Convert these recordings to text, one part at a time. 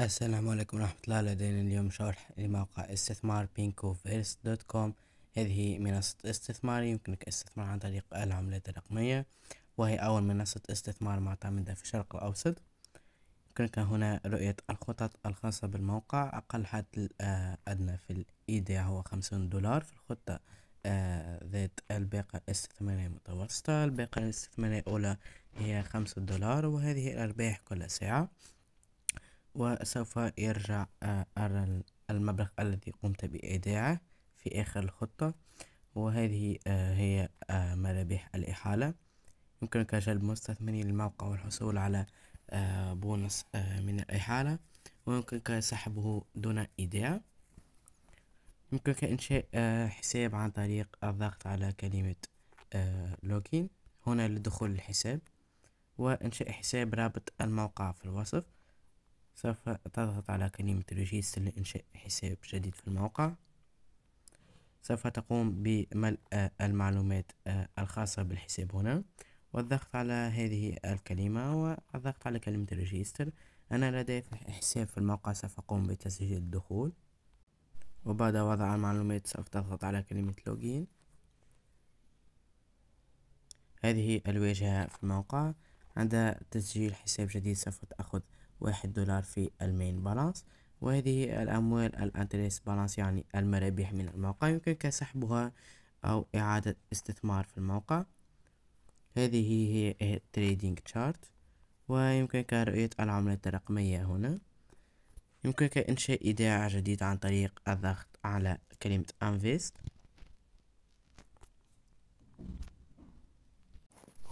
السلام عليكم ورحمة الله لدينا اليوم شرح لموقع استثمار بينكو فيرس دوت كوم هذه منصة استثمار يمكنك استثمار عن طريق العملات الرقمية وهي أول منصة استثمار معتمدة في الشرق الأوسط يمكنك هنا رؤية الخطط الخاصة بالموقع أقل حد آه، أدنى في الإيديا هو خمسون دولار في الخطة آه، ذات الباقة الاستثمارية المتوسطة الباقة الاستثمارية الأولى هي خمسة دولار وهذه الأرباح كل ساعة وسوف يرجع آه، المبلغ الذي قمت بإيداعه في آخر الخطة وهذه آه، هي آه، مرابح الإحالة يمكنك جلب مستثمرين الموقع والحصول على بونص من الإحالة ويمكنك سحبه دون إيداع يمكنك إنشاء حساب عن طريق الضغط على كلمة لوجين هنا لدخول الحساب وإنشاء حساب رابط الموقع في الوصف سوف تضغط على كلمة ريجيستر لإنشاء حساب جديد في الموقع سوف تقوم بملء آه، المعلومات آه، الخاصة بالحساب هنا والضغط على هذه الكلمة والضغط على كلمة ريجيستر أنا لدي حساب في الموقع سوف أقوم بتسجيل الدخول وبعد وضع المعلومات سوف تضغط على كلمة لوجين هذه الواجهة في الموقع عند تسجيل حساب جديد سوف تأخذ واحد دولار في المين بالانس وهذه الأموال الانتريس بالانس يعني المرابح من الموقع يمكنك سحبها أو إعادة استثمار في الموقع هذه هي تريدينج تشارت ويمكنك رؤية العملات الرقمية هنا يمكنك إنشاء إيداع جديد عن طريق الضغط على كلمة انفيست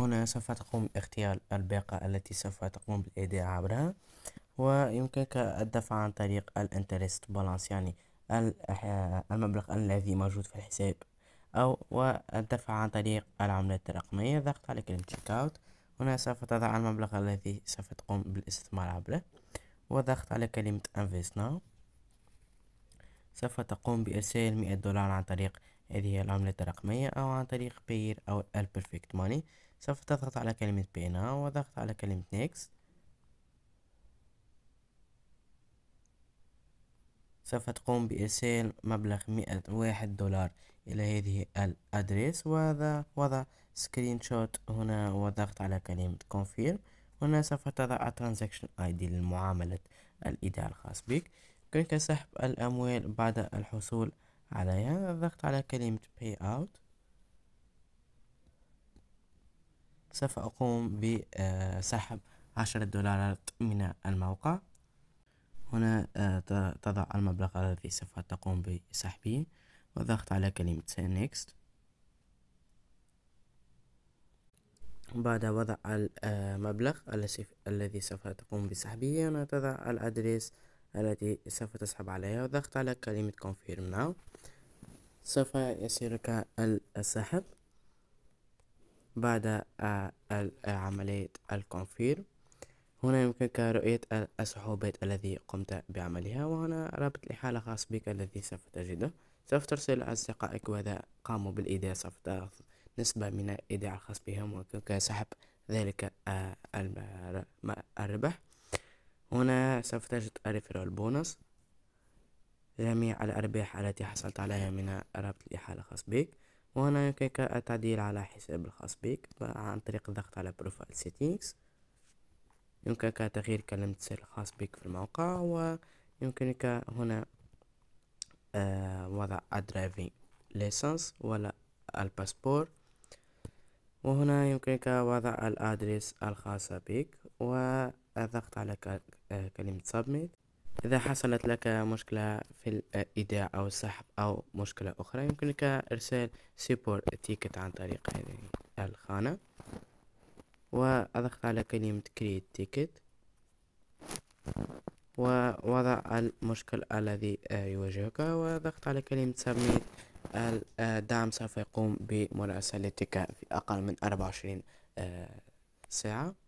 هنا سوف تقوم باختيار الباقة التي سوف تقوم بالإيداع عبرها ويمكنك الدفع عن طريق الانترست بالانس يعني آه، المبلغ الذي موجود في الحساب أو والدفع عن طريق العملات الرقمية ضغط على كلمة تشيك أوت هنا سوف تضع المبلغ الذي سوف تقوم بالاستثمار عبره وضغط على كلمة انفيست ناو سوف تقوم بإرسال مئة دولار عن طريق هذه العملة الرقمية أو عن طريق بير أو البرفكت ماني سوف تضغط على كلمة بينا وضغط على كلمة next سوف تقوم بإرسال مبلغ مئة واحد دولار إلى هذه الأدريس وهذا وضع سكرين شوت هنا وضغط على كلمة confirm هنا سوف تضع transaction ID للمعاملة الإيداع الخاص بك يمكنك سحب الأموال بعد الحصول عليها الضغط على كلمة pay اوت سوف أقوم بسحب عشرة دولارات من الموقع هنا آه، تضع المبلغ الذي سوف تقوم بسحبه وضغط على كلمة next بعد وضع المبلغ آه، الذي سوف تقوم بسحبه هنا تضع الأدريس التي سوف تسحب عليها وضغط على كلمة confirm now سوف يسيرك السحب بعد آه، عملية الكونفير هنا يمكنك رؤية السحوبات الذي قمت بعملها وهنا رابط الإحالة خاص بك الذي سوف تجده سوف ترسل أصدقائك وإذا قاموا بالإيداع سوف تأخذ نسبة من الإيداع الخاص بهم ويمكنك سحب ذلك آه، الربح هنا سوف تجد الريفرال بونص جميع الأرباح التي حصلت عليها من رابط الإحالة الخاص بك وهنا يمكنك التعديل على حساب الخاص بك عن طريق الضغط على بروفايل سيتينغز يمكنك تغيير كلمة السر الخاص بك في الموقع ويمكنك هنا آه، وضع الدرايفينغ ليسنس ولا الباسبور وهنا يمكنك وضع الادريس الخاصة بك والضغط على آه، كلمة سبميت إذا حصلت لك مشكلة في الإيداع أو السحب أو مشكلة أخرى يمكنك إرسال سيبور تيكت عن طريق هذه الخانة وأضغط على كلمة كريت تيكت ووضع المشكل الذي يواجهك وضغط على كلمة سبميت الدعم سوف يقوم بمراسلتك في أقل من 24 آه، ساعة